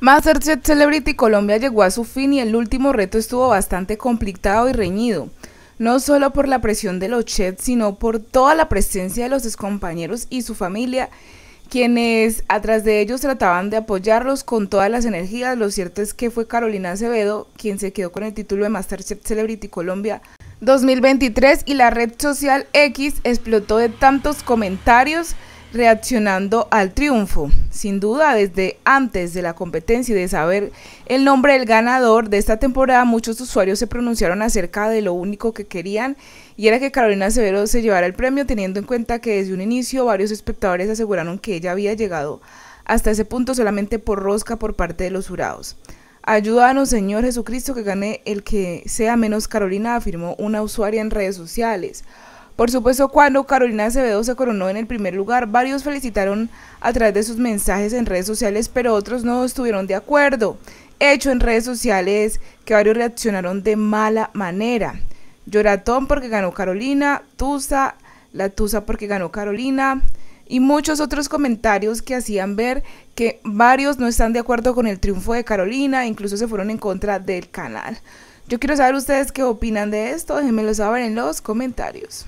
Masterchef Celebrity Colombia llegó a su fin y el último reto estuvo bastante complicado y reñido, no solo por la presión de los chefs, sino por toda la presencia de los compañeros y su familia, quienes atrás de ellos trataban de apoyarlos con todas las energías. Lo cierto es que fue Carolina Acevedo quien se quedó con el título de Masterchef Celebrity Colombia 2023 y la red social X explotó de tantos comentarios reaccionando al triunfo. Sin duda, desde antes de la competencia y de saber el nombre del ganador de esta temporada, muchos usuarios se pronunciaron acerca de lo único que querían y era que Carolina Severo se llevara el premio, teniendo en cuenta que desde un inicio varios espectadores aseguraron que ella había llegado hasta ese punto solamente por rosca por parte de los jurados. Ayúdanos, Señor Jesucristo, que gane el que sea menos Carolina, afirmó una usuaria en redes sociales. Por supuesto, cuando Carolina Acevedo se coronó en el primer lugar, varios felicitaron a través de sus mensajes en redes sociales, pero otros no estuvieron de acuerdo. Hecho en redes sociales que varios reaccionaron de mala manera. Lloratón porque ganó Carolina, Tusa, la Tusa porque ganó Carolina y muchos otros comentarios que hacían ver que varios no están de acuerdo con el triunfo de Carolina, incluso se fueron en contra del canal. Yo quiero saber ustedes qué opinan de esto, déjenmelo saber en los comentarios.